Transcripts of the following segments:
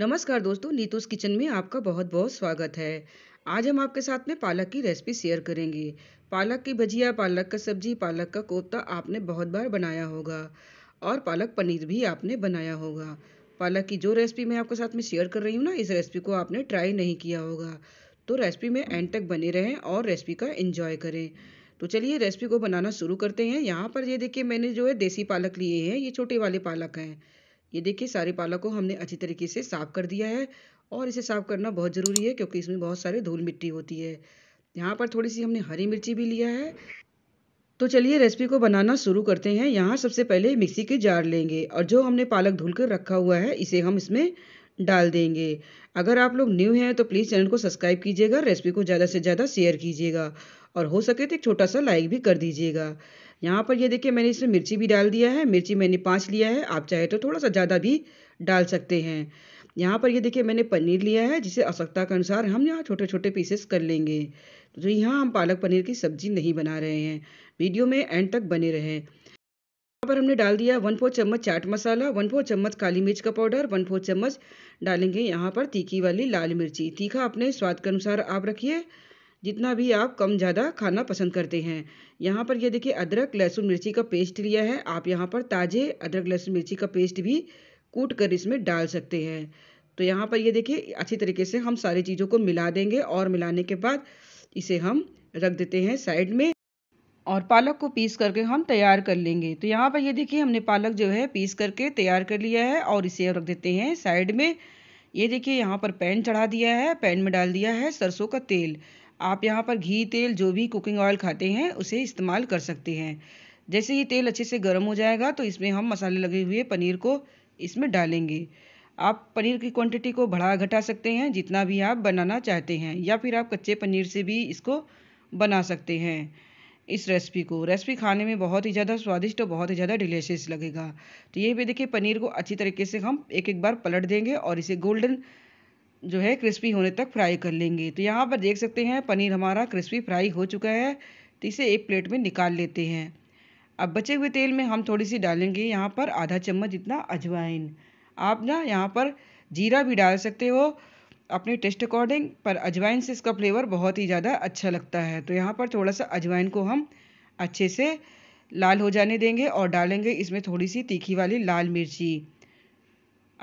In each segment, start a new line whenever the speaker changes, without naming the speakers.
नमस्कार दोस्तों नीतूस किचन में आपका बहुत बहुत स्वागत है आज हम आपके साथ में पालक की रेसिपी शेयर करेंगे पालक की भजिया पालक का सब्जी पालक का कोफ्ता आपने बहुत बार बनाया होगा और पालक पनीर भी आपने बनाया होगा पालक की जो रेसिपी मैं आपके साथ में शेयर कर रही हूँ ना इस रेसिपी को आपने ट्राई नहीं किया होगा तो रेसिपी में एंड तक बने रहें और रेसिपी का इन्जॉय करें तो चलिए रेसिपी को बनाना शुरू करते हैं यहाँ पर ये देखिए मैंने जो है देसी पालक लिए हैं ये छोटे वाले पालक हैं ये देखिए सारे पालक को हमने अच्छी तरीके से साफ़ कर दिया है और इसे साफ़ करना बहुत ज़रूरी है क्योंकि इसमें बहुत सारे धूल मिट्टी होती है यहाँ पर थोड़ी सी हमने हरी मिर्ची भी लिया है तो चलिए रेसिपी को बनाना शुरू करते हैं यहाँ सबसे पहले मिक्सी के जार लेंगे और जो हमने पालक धुल कर रखा हुआ है इसे हम इसमें डाल देंगे अगर आप लोग न्यू हैं तो प्लीज़ चैनल को सब्सक्राइब कीजिएगा रेसिपी को ज़्यादा से ज़्यादा शेयर कीजिएगा और हो सके तो एक छोटा सा लाइक भी कर दीजिएगा यहाँ पर ये देखिए मैंने इसमें मिर्ची भी डाल दिया है मिर्ची मैंने पाँच लिया है आप चाहे तो थोड़ा सा ज़्यादा भी डाल सकते हैं यहाँ पर ये देखिए मैंने पनीर लिया है जिसे आवश्यकता के अनुसार हम यहाँ छोटे छोटे पीसेस कर लेंगे तो यहाँ हम पालक पनीर की सब्जी नहीं बना रहे हैं वीडियो में एंड तक बने रहें यहाँ पर हमने डाल दिया वन फोर चम्मच चाट मसाला वन फोर चम्मच काली मिर्च का पाउडर वन फोर चम्मच डालेंगे यहाँ पर तीखी वाली लाल मिर्ची तीखा अपने स्वाद के अनुसार आप रखिए जितना भी आप कम ज़्यादा खाना पसंद करते हैं यहाँ पर ये देखिए अदरक लहसुन मिर्ची का पेस्ट लिया है आप यहाँ पर ताज़े अदरक लहसुन मिर्ची का पेस्ट भी कूट कर इसमें डाल सकते हैं तो यहाँ पर ये देखिए अच्छी तरीके से हम सारी चीज़ों को मिला देंगे और मिलाने के बाद इसे हम रख देते हैं साइड में और पालक को पीस करके हम तैयार कर लेंगे तो यहाँ पर ये देखिए हमने पालक जो है पीस करके तैयार कर लिया है और इसे रख देते हैं साइड में ये देखिए यहाँ पर पैन चढ़ा दिया है पैन में डाल दिया है सरसों का तेल आप यहाँ पर घी तेल जो भी कुकिंग ऑयल खाते हैं उसे इस्तेमाल कर सकते हैं जैसे ही तेल अच्छे से गर्म हो जाएगा तो इसमें हम मसाले लगे हुए पनीर को इसमें डालेंगे आप पनीर की क्वांटिटी को बढ़ा घटा सकते हैं जितना भी आप बनाना चाहते हैं या फिर आप कच्चे पनीर से भी इसको बना सकते हैं इस रेसिपी को रेसिपी खाने में बहुत ही ज़्यादा स्वादिष्ट और बहुत ही ज़्यादा डिलीशियस लगेगा तो ये भी देखिए पनीर को अच्छी तरीके से हम एक एक बार पलट देंगे और इसे गोल्डन जो है क्रिस्पी होने तक फ्राई कर लेंगे तो यहाँ पर देख सकते हैं पनीर हमारा क्रिस्पी फ्राई हो चुका है तो इसे एक प्लेट में निकाल लेते हैं अब बचे हुए तेल में हम थोड़ी सी डालेंगे यहाँ पर आधा चम्मच जितना अजवाइन आप ना यहाँ पर जीरा भी डाल सकते हो अपने टेस्ट अकॉर्डिंग पर अजवाइन से इसका फ्लेवर बहुत ही ज़्यादा अच्छा लगता है तो यहाँ पर थोड़ा सा अजवाइन को हम अच्छे से लाल हो जाने देंगे और डालेंगे इसमें थोड़ी सी तीखी वाली लाल मिर्ची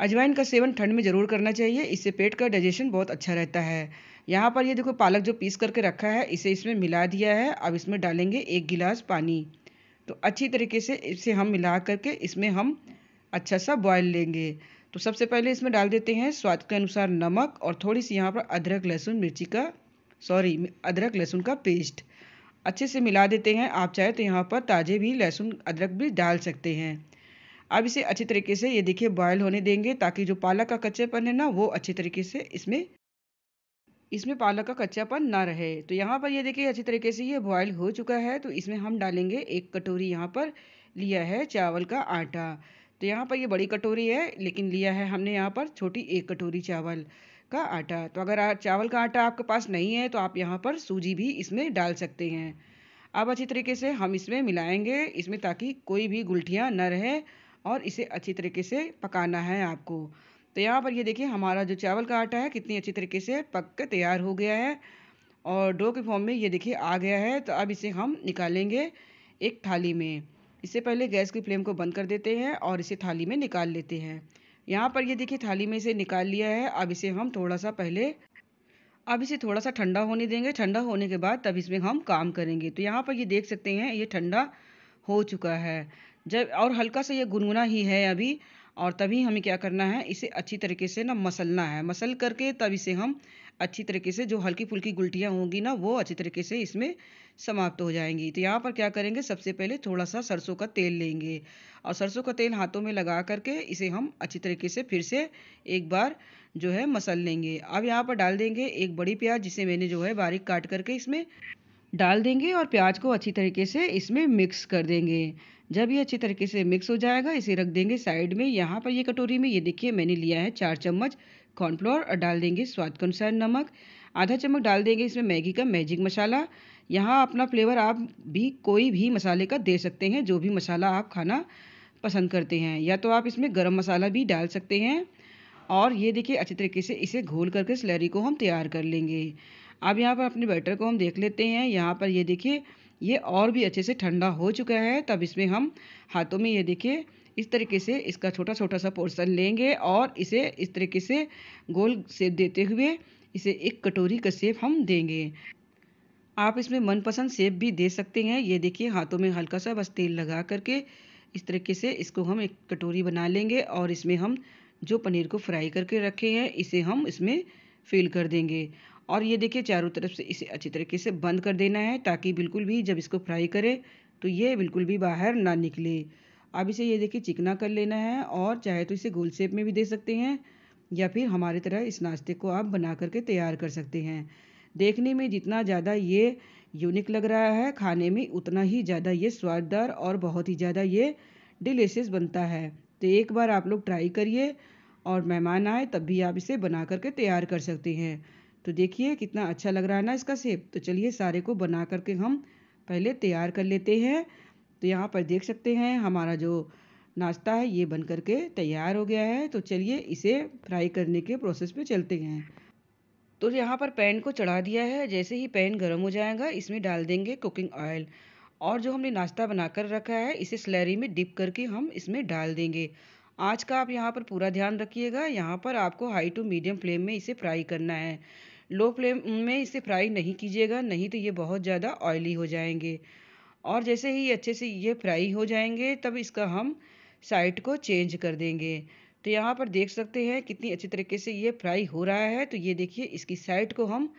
अजवाइन का सेवन ठंड में ज़रूर करना चाहिए इससे पेट का डाइजेशन बहुत अच्छा रहता है यहाँ पर ये देखो पालक जो पीस करके रखा है इसे इसमें मिला दिया है अब इसमें डालेंगे एक गिलास पानी तो अच्छी तरीके से इसे हम मिला करके इसमें हम अच्छा सा बॉयल लेंगे तो सबसे पहले इसमें डाल देते हैं स्वाद के अनुसार नमक और थोड़ी सी यहाँ पर अदरक लहसुन मिर्ची का सॉरी अदरक लहसुन का पेस्ट अच्छे से मिला देते हैं आप चाहे तो यहाँ पर ताज़े भी लहसुन अदरक भी डाल सकते हैं अब इसे अच्छी तरीके से ये देखिए बॉयल होने देंगे ताकि जो पालक का कच्चेपन है ना वो अच्छी तरीके से इसमें इसमें पालक का कच्चापन ना रहे तो यहाँ पर ये देखिए अच्छी तरीके से ये बॉयल हो चुका है तो इसमें हम डालेंगे एक कटोरी यहाँ पर लिया है चावल का आटा तो यहाँ पर ये बड़ी कटोरी है लेकिन लिया है हमने यहाँ पर छोटी एक कटोरी चावल का आटा तो अगर चावल का आटा आपके पास नहीं है तो आप यहाँ पर सूजी भी इसमें डाल सकते हैं अब अच्छी तरीके से हम इसमें मिलाएंगे इसमें ताकि कोई भी गुलटियाँ न रहे और इसे अच्छी तरीके से पकाना है आपको तो यहाँ पर ये देखिए हमारा जो चावल का आटा है कितनी अच्छी तरीके से पक के तैयार हो गया है और डो के फॉर्म में ये देखिए आ गया है तो अब इसे हम निकालेंगे एक थाली में इससे पहले गैस की फ्लेम को बंद कर देते हैं और इसे थाली में निकाल लेते हैं यहाँ पर ये देखिए थाली में इसे निकाल लिया है अब इसे हम थोड़ा सा पहले अब इसे थोड़ा सा ठंडा होने देंगे ठंडा होने के बाद तब इसमें हम काम करेंगे तो यहाँ पर ये देख सकते हैं ये ठंडा हो चुका है जब और हल्का सा ये गुनगुना ही है अभी और तभी हमें क्या करना है इसे अच्छी तरीके से ना मसलना है मसल करके तब इसे हम अच्छी तरीके से जो हल्की फुल्की गुलटियाँ होंगी ना वो अच्छी तरीके से इसमें समाप्त हो जाएंगी तो यहाँ पर क्या करेंगे सबसे पहले थोड़ा सा सरसों का तेल लेंगे और सरसों का तेल हाथों में लगा करके इसे हम अच्छी तरीके से फिर से एक बार जो है मसल लेंगे अब यहाँ पर डाल देंगे एक बड़ी प्याज जिसे मैंने जो है बारीक काट करके इसमें डाल देंगे और प्याज को अच्छी तरीके से इसमें मिक्स कर देंगे जब ये अच्छी तरीके से मिक्स हो जाएगा इसे रख देंगे साइड में यहाँ पर ये कटोरी में ये देखिए मैंने लिया है चार चम्मच कॉर्नफ्लोर और डाल देंगे स्वाद के अनुसार नमक आधा चम्मच डाल देंगे इसमें मैगी का मैजिक मसाला यहाँ अपना फ्लेवर आप भी कोई भी मसाले का दे सकते हैं जो भी मसाला आप खाना पसंद करते हैं या तो आप इसमें गरम मसाला भी डाल सकते हैं और ये देखिए अच्छे तरीके से इसे घोल करके स्लरी को हम तैयार कर लेंगे अब यहाँ पर अपने बैटर को हम देख लेते हैं यहाँ पर ये देखिए ये और भी अच्छे से ठंडा हो चुका है तब इसमें हम हाथों में ये देखिए इस तरीके से इसका छोटा छोटा सा पोर्शन लेंगे और इसे इस तरीके से गोल सेप देते हुए इसे एक कटोरी का सेप हम देंगे आप इसमें मनपसंद सेप भी दे सकते हैं ये देखिए हाथों में हल्का सा बस तेल लगा करके इस तरीके से इसको हम एक कटोरी बना लेंगे और इसमें हम जो पनीर को फ्राई करके रखे हैं इसे हम इसमें फिल कर देंगे और ये देखिए चारों तरफ से इसे अच्छी तरीके से बंद कर देना है ताकि बिल्कुल भी जब इसको फ्राई करें तो ये बिल्कुल भी बाहर ना निकले अब इसे ये देखिए चिकना कर लेना है और चाहे तो इसे गोल शेप में भी दे सकते हैं या फिर हमारे तरह इस नाश्ते को आप बना करके तैयार कर सकते हैं देखने में जितना ज़्यादा ये यूनिक लग रहा है खाने में उतना ही ज़्यादा ये स्वाददार और बहुत ही ज़्यादा ये डिलीशियस बनता है तो एक बार आप लोग ट्राई करिए और मेहमान आए तब भी आप इसे बना करके तैयार कर सकते हैं तो देखिए कितना अच्छा लग रहा है ना इसका सेप तो चलिए सारे को बना करके हम पहले तैयार कर लेते हैं तो यहाँ पर देख सकते हैं हमारा जो नाश्ता है ये बन करके तैयार हो गया है तो चलिए इसे फ्राई करने के प्रोसेस पे चलते हैं तो यहाँ पर पैन को चढ़ा दिया है जैसे ही पैन गर्म हो जाएगा इसमें डाल देंगे कुकिंग ऑयल और जो हमने नाश्ता बनाकर रखा है इसे स्लैरी में डिप करके हम इसमें डाल देंगे आज का आप यहाँ पर पूरा ध्यान रखिएगा यहाँ पर आपको हाई टू मीडियम फ्लेम में इसे फ्राई करना है लो फ्लेम में इसे फ्राई नहीं कीजिएगा नहीं तो ये बहुत ज़्यादा ऑयली हो जाएंगे और जैसे ही अच्छे से ये फ्राई हो जाएंगे तब इसका हम साइड को चेंज कर देंगे तो यहाँ पर देख सकते हैं कितनी अच्छी तरीके से ये फ्राई हो रहा है तो ये देखिए इसकी साइड को हम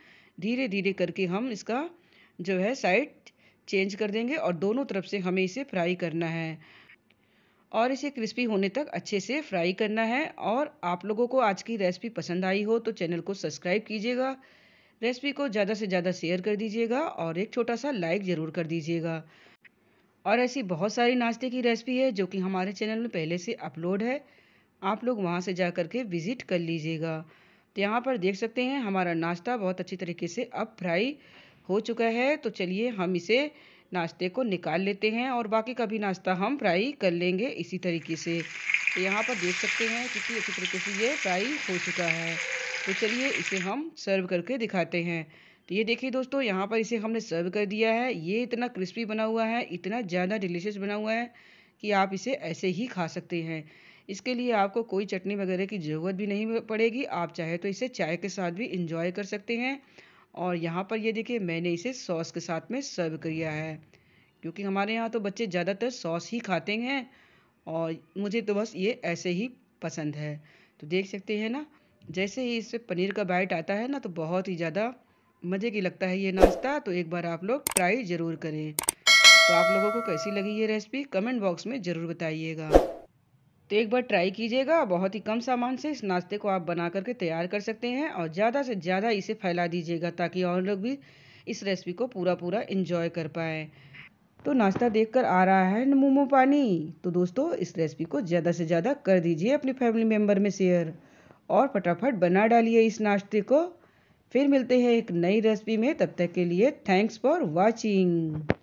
धीरे धीरे करके हम इसका जो है साइड चेंज कर देंगे और दोनों तरफ से हमें इसे फ्राई करना है और इसे क्रिस्पी होने तक अच्छे से फ्राई करना है और आप लोगों को आज की रेसिपी पसंद आई हो तो चैनल को सब्सक्राइब कीजिएगा रेसिपी को ज़्यादा से ज़्यादा शेयर कर दीजिएगा और एक छोटा सा लाइक ज़रूर कर दीजिएगा और ऐसी बहुत सारी नाश्ते की रेसिपी है जो कि हमारे चैनल में पहले से अपलोड है आप लोग वहाँ से जा कर के विज़िट कर लीजिएगा तो यहाँ पर देख सकते हैं हमारा नाश्ता बहुत अच्छी तरीके से अब फ्राई हो चुका है तो चलिए हम इसे नाश्ते को निकाल लेते हैं और बाकी का भी नाश्ता हम फ्राई कर लेंगे इसी तरीके से तो यहाँ पर देख सकते हैं किसी अच्छी तरीके से ये फ्राई हो चुका है तो चलिए इसे हम सर्व करके दिखाते हैं तो ये देखिए दोस्तों यहाँ पर इसे हमने सर्व कर दिया है ये इतना क्रिस्पी बना हुआ है इतना ज़्यादा डिलीशियस बना हुआ है कि आप इसे ऐसे ही खा सकते हैं इसके लिए आपको कोई चटनी वगैरह की ज़रूरत भी नहीं पड़ेगी आप चाहे तो इसे चाय के साथ भी इंजॉय कर सकते हैं और यहाँ पर ये देखिए मैंने इसे सॉस के साथ में सर्व किया है क्योंकि हमारे यहाँ तो बच्चे ज़्यादातर सॉस ही खाते हैं और मुझे तो बस ये ऐसे ही पसंद है तो देख सकते हैं ना जैसे ही इससे पनीर का बाइट आता है ना तो बहुत ही ज़्यादा मज़े की लगता है ये नाश्ता तो एक बार आप लोग ट्राई ज़रूर करें तो आप लोगों को कैसी लगी ये रेसिपी कमेंट बॉक्स में ज़रूर बताइएगा तो एक बार ट्राई कीजिएगा बहुत ही कम सामान से इस नाश्ते को आप बना करके तैयार कर सकते हैं और ज़्यादा से ज़्यादा इसे फैला दीजिएगा ताकि और लोग भी इस रेसिपी को पूरा पूरा इन्जॉय कर पाएँ तो नाश्ता देखकर आ रहा है मोमो पानी तो दोस्तों इस रेसिपी को ज़्यादा से ज़्यादा कर दीजिए अपनी फैमिली मेम्बर में शेयर और फटाफट बना डालिए इस नाश्ते को फिर मिलते हैं एक नई रेसिपी में तब तक के लिए थैंक्स फॉर वॉचिंग